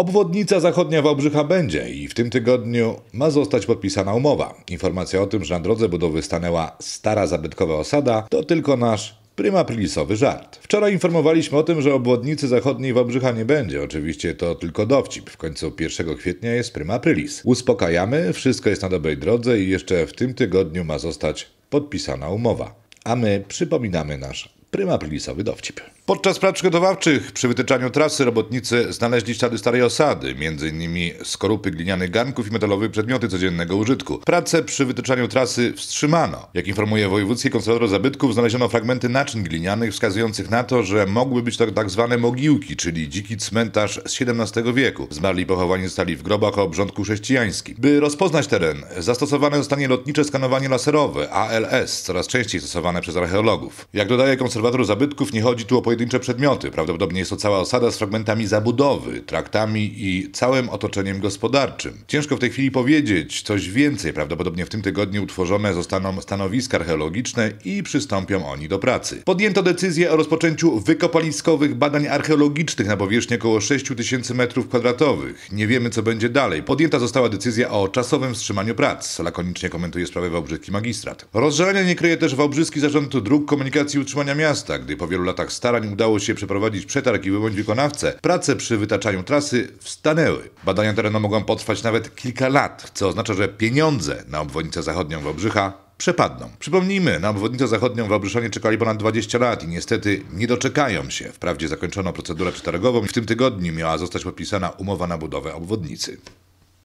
Obwodnica zachodnia Wałbrzycha będzie i w tym tygodniu ma zostać podpisana umowa. Informacja o tym, że na drodze budowy stanęła stara zabytkowa osada, to tylko nasz prymapilisowy żart. Wczoraj informowaliśmy o tym, że obwodnicy zachodniej Wałbrzycha nie będzie. Oczywiście to tylko dowcip. W końcu 1 kwietnia jest prymaprilis. Uspokajamy, wszystko jest na dobrej drodze i jeszcze w tym tygodniu ma zostać podpisana umowa. A my przypominamy nasz prymaprilisowy dowcip. Podczas prac przygotowawczych przy wytyczaniu trasy robotnicy znaleźli ślady starej osady, m.in. skorupy glinianych ganków i metalowe przedmioty codziennego użytku. Prace przy wytyczaniu trasy wstrzymano. Jak informuje wojewódzki konserwator zabytków, znaleziono fragmenty naczyń glinianych wskazujących na to, że mogły być to tak zwane mogiłki, czyli dziki cmentarz z XVII wieku. Zmarli pochowani zostali w grobach o obrządku chrześcijańskim. By rozpoznać teren, zastosowane zostanie lotnicze skanowanie laserowe ALS, coraz częściej stosowane przez archeologów. Jak dodaje konserwator konserwator zabytków nie chodzi tu o pojedyncze przedmioty. Prawdopodobnie jest to cała osada z fragmentami zabudowy, traktami i całym otoczeniem gospodarczym. Ciężko w tej chwili powiedzieć coś więcej. Prawdopodobnie w tym tygodniu utworzone zostaną stanowiska archeologiczne i przystąpią oni do pracy. Podjęto decyzję o rozpoczęciu wykopaliskowych badań archeologicznych na powierzchni około 6 tysięcy m2. Nie wiemy, co będzie dalej. Podjęta została decyzja o czasowym wstrzymaniu prac. Lakonicznie komentuje sprawę Wałbrzyski magistrat. Rozżalenia nie kryje też Wałbrzyski Zarząd Dróg Komunikacji i Utrzymania Miasta miasta, gdy po wielu latach starań udało się przeprowadzić przetarg i wyłonić wykonawcę, prace przy wytaczaniu trasy wstanęły. Badania terenu mogą potrwać nawet kilka lat, co oznacza, że pieniądze na obwodnicę zachodnią Wałbrzycha przepadną. Przypomnijmy, na obwodnicę zachodnią Wałbrzyszanie czekali ponad 20 lat i niestety nie doczekają się. Wprawdzie zakończono procedurę przetargową i w tym tygodniu miała zostać podpisana umowa na budowę obwodnicy.